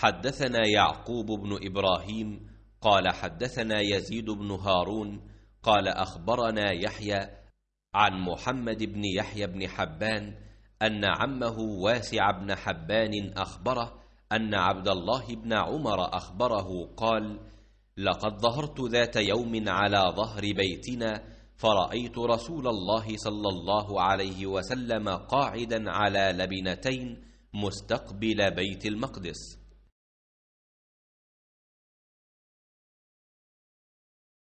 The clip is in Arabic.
حدثنا يعقوب بن إبراهيم قال حدثنا يزيد بن هارون قال أخبرنا يحيى عن محمد بن يحيى بن حبان أن عمه واسع بن حبان أخبره أن عبد الله بن عمر أخبره قال لقد ظهرت ذات يوم على ظهر بيتنا فرأيت رسول الله صلى الله عليه وسلم قاعدا على لبنتين مستقبل بيت المقدس